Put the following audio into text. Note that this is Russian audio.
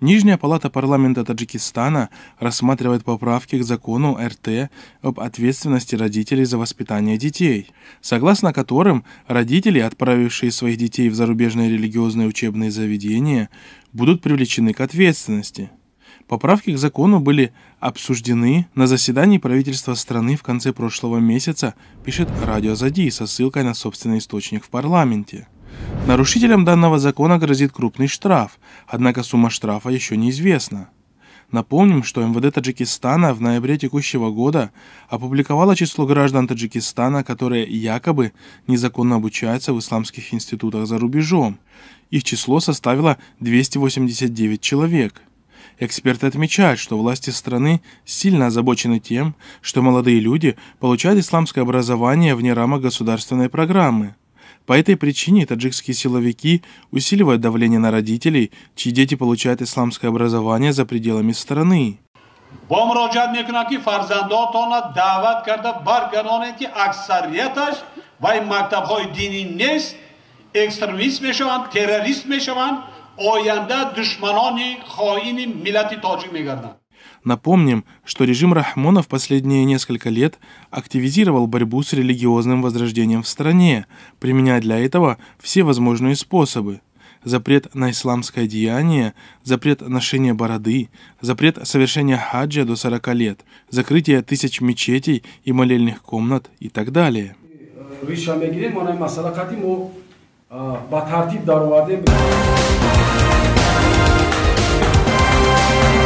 Нижняя палата парламента Таджикистана рассматривает поправки к закону РТ об ответственности родителей за воспитание детей, согласно которым родители, отправившие своих детей в зарубежные религиозные учебные заведения, будут привлечены к ответственности. Поправки к закону были обсуждены на заседании правительства страны в конце прошлого месяца, пишет Радио Зади со ссылкой на собственный источник в парламенте. Нарушителям данного закона грозит крупный штраф, однако сумма штрафа еще неизвестна. Напомним, что МВД Таджикистана в ноябре текущего года опубликовало число граждан Таджикистана, которые якобы незаконно обучаются в исламских институтах за рубежом. Их число составило 289 человек. Эксперты отмечают, что власти страны сильно озабочены тем, что молодые люди получают исламское образование вне рамок государственной программы. По этой причине таджикские силовики усиливают давление на родителей, чьи дети получают исламское образование за пределами страны. экстремист мешаванд, террорист мешаванд, оянда душманони хоини миллати тоҷик мегарданд. Напомним, что режим Рахмона в последние несколько лет активизировал борьбу с религиозным возрождением в стране, применяя для этого все возможные способы. Запрет на исламское деяние, запрет ношения бороды, запрет совершения хаджа до 40 лет, закрытие тысяч мечетей и молельных комнат и так далее. با ترتیب